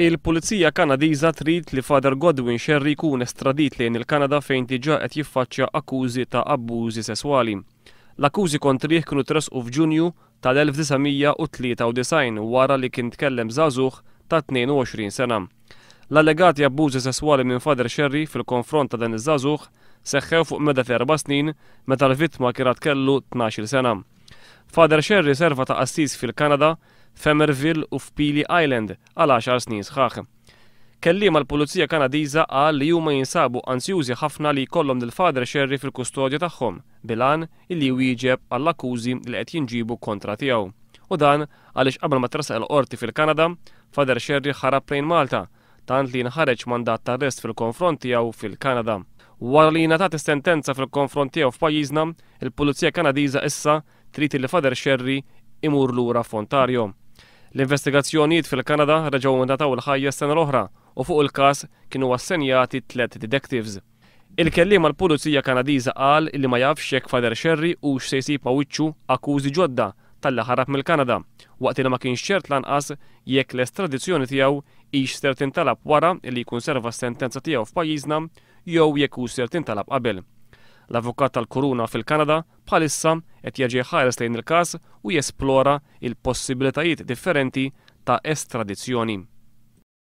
Il-Pulizija Kanadiża trid li Father Godwin Sherry jkun estradit lejn il-Kanada fejn diġà qed jiffaċċja akkużi ta' abbużi sesswali. L-akkużi kontrih kienu tresqu f'Ġunju tal-1993 wara li kien tkellem żagħżugħ ta' 22 sena. L-allegati abbużi sesswali minn Father Sherry fil-konfront ta' dan iż-żagħżugħ seħħew fuq meda ta' snin meta l-vittma kienet kellu 12 sena. Father Sherry serva ta' assis fil-Kanada, Femerville u f'Pili Island għal 10 snin sħaħ. ma l pulizija Kanadiża għal li huma jinsabu ansjużi ħafna li jkollhom lil Father Sherry fil-kustodja tagħhom bilan illi wieġeb għall akkużi li qed jinġibu kontra tiegħu. U dan għaliex qabel ma trasaq l-qorti fil-Kanada, Father Sherry ħarab lejn Malta, tant li nħareġ mandat ta' arrest fil-konfront tiegħu fil-Kanada. Wara li jingħatat sentenza fil-konfront tiegħu f'pajjiżna, il-Pulizija Kanadiża issa trid li fader xerri imur lura f'Ontario. L-investigazzjonijiet fil-Kanada reġgħu ndataw il-ħajja s-sena l-oħra u fuq il-każ kienu assenjati tliet detectives. Il-kellim għal pulizija Kanadiża qal li ma jafx jekk fader xerri u x'se jsib wiċċu akkużi ġodda tal-li ħarab mill-Kanada, waqt li ma kienx ċert lanqas jekk l-estradizzjoni tiegħu ix ser tintalab wara li jkunserva s-sentenza tiegħu f'pajjiżna jew jekk hu ser tintalab qabel. L-avukat tal-Kuruna fil-Kanada bħalissa qed jaġi ħares lejn il-każ u jesplora il-possibilitajiet differenti ta' estradizzjoni.